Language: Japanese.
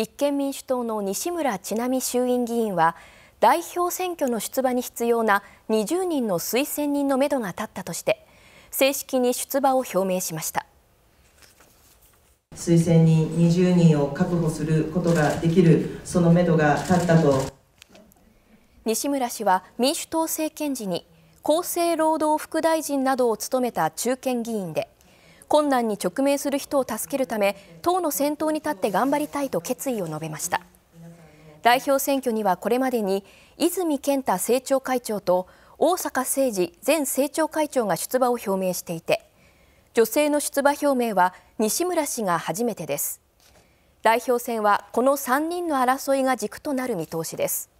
立憲民主党の西村智奈美衆院議員は代表選挙の出馬に必要な20人の推薦人のめどが立ったとして正式に出馬を表明しました推薦人20人を確保することができるそのめどが立ったと西村氏は民主党政権時に厚生労働副大臣などを務めた中堅議員で困難に直面する人を助けるため党の先頭に立って頑張りたいと決意を述べました代表選挙にはこれまでに泉健太政調会長と大阪誠司前政調会長が出馬を表明していて女性の出馬表明は西村氏が初めてです代表選はこの3人の争いが軸となる見通しです